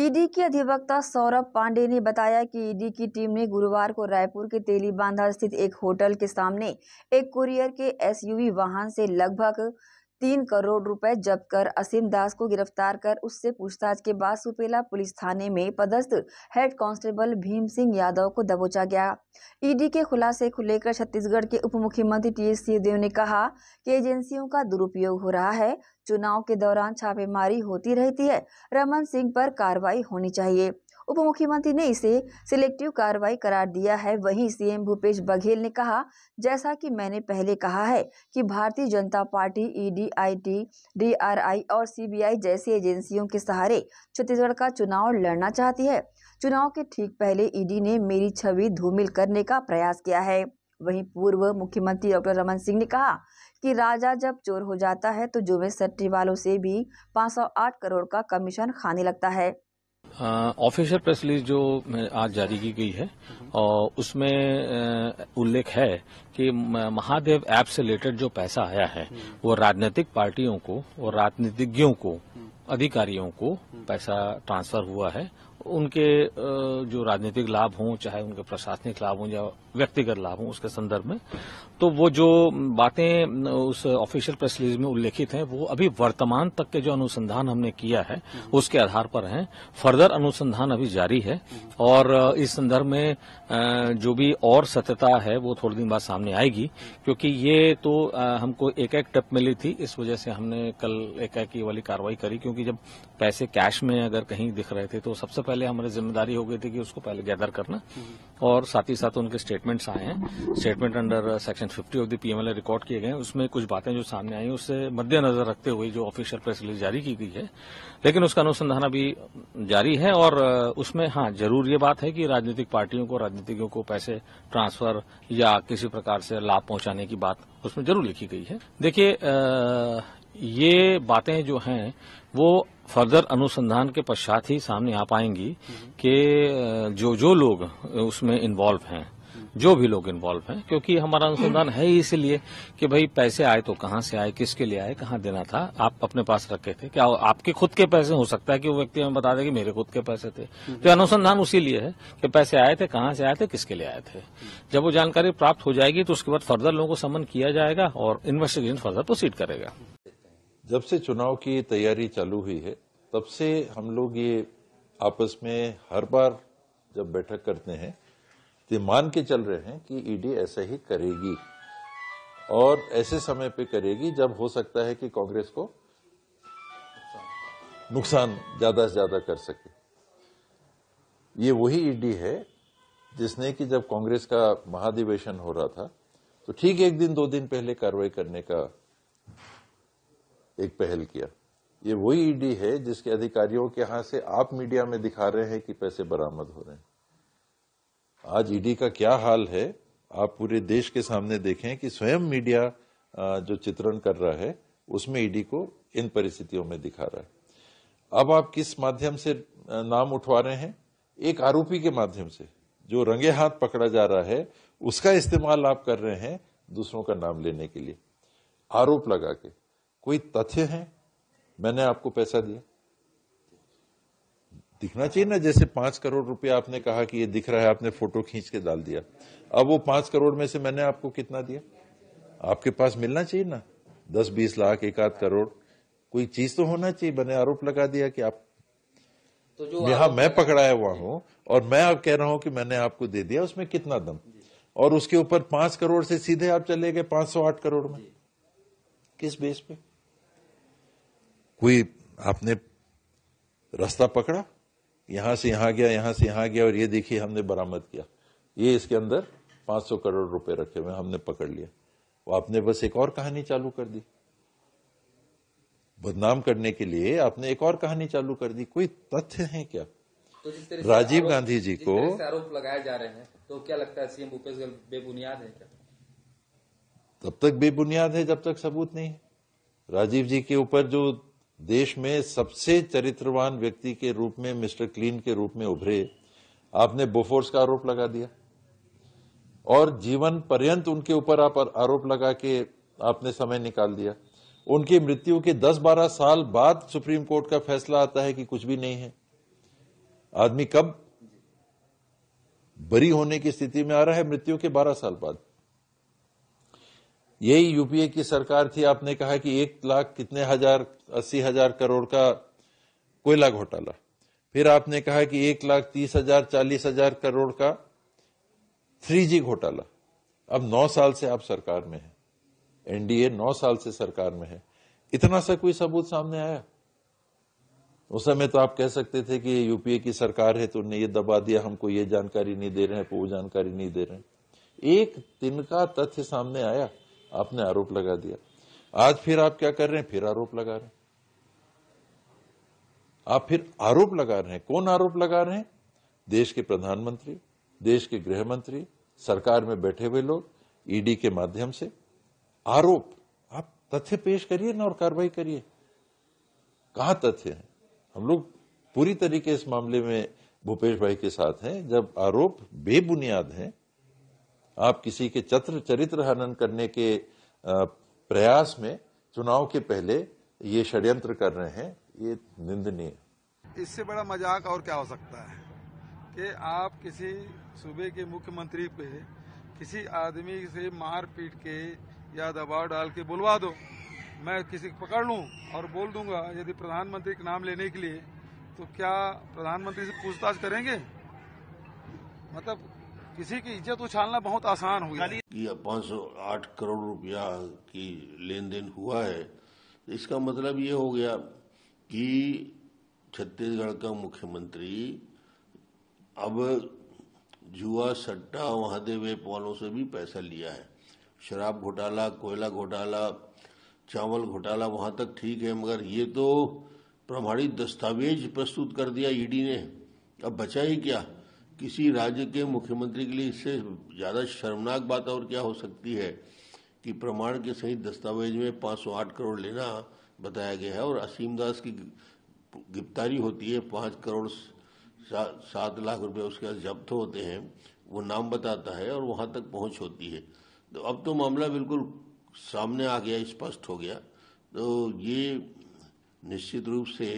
ED के अधिवक्ता सौरभ पांडे ने बताया कि ईडी की टीम ने गुरुवार को रायपुर के तेली बांधा स्थित एक होटल के सामने एक कुरियर के एसयूवी वाहन से लगभग तीन करोड़ रुपए जब्त कर असीम दास को गिरफ्तार कर उससे पूछताछ के बाद सुपेला पुलिस थाने में पदस्थ हेड कांस्टेबल भीम सिंह यादव को दबोचा गया ईडी के खुलासे को लेकर छत्तीसगढ़ के उप मुख्यमंत्री टी एस सिंहदेव ने कहा कि एजेंसियों का दुरुपयोग हो रहा है चुनाव के दौरान छापेमारी होती रहती है रमन सिंह पर कार्रवाई होनी चाहिए उप मुख्यमंत्री ने इसे सिलेक्टिव कार्रवाई करार दिया है वहीं सीएम भूपेश बघेल ने कहा जैसा कि मैंने पहले कहा है कि Bharatiya Janata party ED IT DRI और सीबीआई जैसी एजेंसियों के सहारे छत्तीसगढ़ का चुनाव लड़ना चाहती है चुनाव के ठीक पहले ईडी ने मेरी छवि धूमिल करने का प्रयास किया है वहीं पूर्व मुख्यमंत्री डॉक्टर रमन सिंह ने कहा कि राजा जब चोर हो जाता है तो जुमे सट्टी वालों से भी 508 करोड़ का कमीशन खाने लगता है ऑफिशियल प्रेस रिलीज जो आज जारी की गई है और उसमें उल्लेख है कि महादेव ऐप से रिलेटेड जो पैसा आया है वो राजनीतिक पार्टियों को और राजनीतिज्ञों को अधिकारियों को पैसा ट्रांसफर हुआ है उनके जो राजनीतिक लाभ हों चाहे उनके प्रशासनिक लाभ हों या व्यक्तिगत लाभ हों उसके संदर्भ में तो वो जो बातें उस ऑफिशियल प्रेस रिलीज में उल्लेखित हैं वो अभी वर्तमान तक के जो अनुसंधान हमने किया है हम्म। उसके आधार पर हैं फर्दर अनुसंधान अभी जारी है हम्म। और इस संदर्भ में जो भी और सत्यता है वो थोड़े दिन बाद सामने आएगी क्योंकि ये तो हमको एक एक टप मिली थी इस वजह से हमने कल एक एक वाली कार्रवाई करी क्योंकि जब पैसे कैश में अगर कहीं दिख रहे थे तो सबसे पहले हमारी जिम्मेदारी हो गई थी कि उसको पहले गैदर करना और साथ ही साथ उनके स्टेटमेंट्स आए हैं statement under section 50 of the PMLA record किए गए हैं उसमें कुछ बातें जो सामने आई उससे मद्देनजर रखते हुए जो ऑफिशियल प्रेस रिलीज जारी की गई है लेकिन उसका अनुसंधान अभी जारी है और uh, उसमें हाँ जरूर ये बात है कि राजनीतिक पार्टियों को राजनीतिज्ञों को पैसे ट्रांसफर या किसी प्रकार से लाभ पहुंचाने की बात उसमें जरूर लिखी गई है देखिये uh, ये बातें जो हैं वो फर्दर अनुसंधान के पश्चात ही सामने आ पाएंगी कि जो जो लोग उसमें इन्वॉल्व हैं जो भी लोग इन्वॉल्व हैं क्योंकि हमारा अनुसंधान है ही इसलिए कि भाई पैसे आए तो कहाँ से आए किसके लिए आए कहां देना था आप अपने पास रखे थे क्या आपके खुद के पैसे हो सकता है कि वो व्यक्ति हमें बता दे कि मेरे खुद के पैसे थे तो अनुसंधान उसी लिए है कि पैसे आए थे कहाँ से आए थे किसके लिए आए थे जब वो जानकारी प्राप्त हो जाएगी तो उसके बाद फर्दर लोगों को समन किया जाएगा और इन्वेस्टिगेशन फर्दर प्रोसीड करेगा जब से चुनाव की तैयारी चालू हुई है तब से हम लोग ये आपस में हर बार जब बैठक करते हैं तो मान के चल रहे हैं कि ईडी e ऐसा ही करेगी और ऐसे समय पे करेगी जब हो सकता है कि कांग्रेस को नुकसान ज्यादा से ज्यादा कर सके ये वही ईडी e है जिसने कि जब कांग्रेस का महाधिवेशन हो रहा था तो ठीक एक दिन दो दिन पहले कार्रवाई करने का एक पहल किया ये वही ईडी है जिसके अधिकारियों के यहां से आप मीडिया में दिखा रहे हैं कि पैसे बरामद हो रहे हैं आज ईडी का क्या हाल है आप पूरे देश के सामने देखें कि स्वयं मीडिया जो चित्रण कर रहा है उसमें ईडी को इन परिस्थितियों में दिखा रहा है अब आप किस माध्यम से नाम उठवा रहे हैं एक आरोपी के माध्यम से जो रंगे हाथ पकड़ा जा रहा है उसका इस्तेमाल आप कर रहे हैं दूसरों का नाम लेने के लिए आरोप लगा के कोई तथ्य है मैंने आपको पैसा दिया दिखना चाहिए ना जैसे पांच करोड़ रुपया आपने कहा कि ये दिख रहा है आपने फोटो खींच के डाल दिया अब वो पांच करोड़ में से मैंने आपको कितना दिया आपके पास मिलना चाहिए ना दस बीस लाख एक आध करोड़ कोई चीज तो होना चाहिए मैंने आरोप लगा दिया कि आप तो जो यहां मैं पकड़ाया हुआ हूं और मैं आप कह रहा हूं कि मैंने आपको दे दिया उसमें कितना दम और उसके ऊपर पांच करोड़ से सीधे आप चले गए पांच सौ आठ करोड़ में किस बेस पे कोई आपने रास्ता पकड़ा यहां से यहां गया यहां से यहां गया और ये देखिए हमने बरामद किया ये इसके अंदर 500 करोड़ रुपए रखे हुए हमने पकड़ लिया वो आपने बस एक और कहानी चालू कर दी बदनाम करने के लिए आपने एक और कहानी चालू कर दी कोई तथ्य है क्या तो राजीव गांधी जी को आरोप लगाए जा रहे हैं तो क्या लगता है सीएम भूपेश बेबुनियाद है क्या तब तक बेबुनियाद है जब तक सबूत नहीं राजीव जी के ऊपर जो देश में सबसे चरित्रवान व्यक्ति के रूप में मिस्टर क्लीन के रूप में उभरे आपने बोफोर्स का आरोप लगा दिया और जीवन पर्यंत उनके ऊपर आप आरोप लगा के आपने समय निकाल दिया उनकी मृत्यु के 10-12 साल बाद सुप्रीम कोर्ट का फैसला आता है कि कुछ भी नहीं है आदमी कब बरी होने की स्थिति में आ रहा है मृत्यु के 12 साल बाद यही यूपीए की सरकार थी आपने कहा कि एक लाख कितने हजार अस्सी हजार करोड़ का कोयला घोटाला फिर आपने कहा कि एक लाख तीस हजार चालीस हजार करोड़ का थ्री जी घोटाला अब नौ साल से आप सरकार में है एनडीए नौ साल से सरकार में है इतना सा कोई सबूत सामने आया उस समय तो आप कह सकते थे कि यूपीए की सरकार है तो उन्हें ये दबा दिया हमको ये जानकारी नहीं दे रहे हैं वो जानकारी नहीं दे रहे हैं एक दिन का तथ्य सामने आया आपने आरोप लगा दिया आज फिर आप क्या कर रहे हैं फिर आरोप लगा रहे हैं आप फिर आरोप लगा रहे हैं कौन आरोप लगा रहे हैं देश के प्रधानमंत्री देश के गृह मंत्री सरकार में बैठे हुए लोग ईडी e के माध्यम से आरोप आप तथ्य पेश करिए ना और कार्रवाई करिए कहा तथ्य है हम लोग पूरी तरीके इस मामले में भूपेश भाई के साथ हैं जब आरोप बेबुनियाद हैं आप किसी के चत्र चरित्र हनन करने के प्रयास में चुनाव के पहले ये षड्यंत्र कर रहे हैं ये निंदनीय इससे बड़ा मजाक और क्या हो सकता है कि आप किसी सूबे के मुख्यमंत्री पे किसी आदमी से मार पीट के या दबाव डाल के बुलवा दो मैं किसी को पकड़ लूं और बोल दूंगा यदि प्रधानमंत्री का नाम लेने के लिए तो क्या प्रधानमंत्री से पूछताछ करेंगे मतलब किसी की इज्जत उछालना बहुत आसान गया पाँच सौ आठ करोड़ रुपया की लेन देन हुआ है इसका मतलब ये हो गया कि छत्तीसगढ़ का मुख्यमंत्री अब जुआ सट्टा महादेव वालों से भी पैसा लिया है शराब घोटाला कोयला घोटाला चावल घोटाला वहां तक ठीक है मगर ये तो प्रमाणित दस्तावेज प्रस्तुत कर दिया ईडी ने अब बचा ही क्या किसी राज्य के मुख्यमंत्री के लिए इससे ज्यादा शर्मनाक बात और क्या हो सकती है कि प्रमाण के सहित दस्तावेज में 508 करोड़ लेना बताया गया है और असीम दास की गिरफ्तारी होती है पाँच करोड़ सा, सात लाख रुपए उसके पास जब्त होते हैं वो नाम बताता है और वहाँ तक पहुँच होती है तो अब तो मामला बिल्कुल सामने आ गया स्पष्ट हो गया तो ये निश्चित रूप से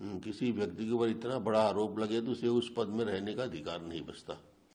हम्म, किसी व्यक्ति के ऊपर इतना बड़ा आरोप लगे तो उसे उस पद में रहने का अधिकार नहीं बचता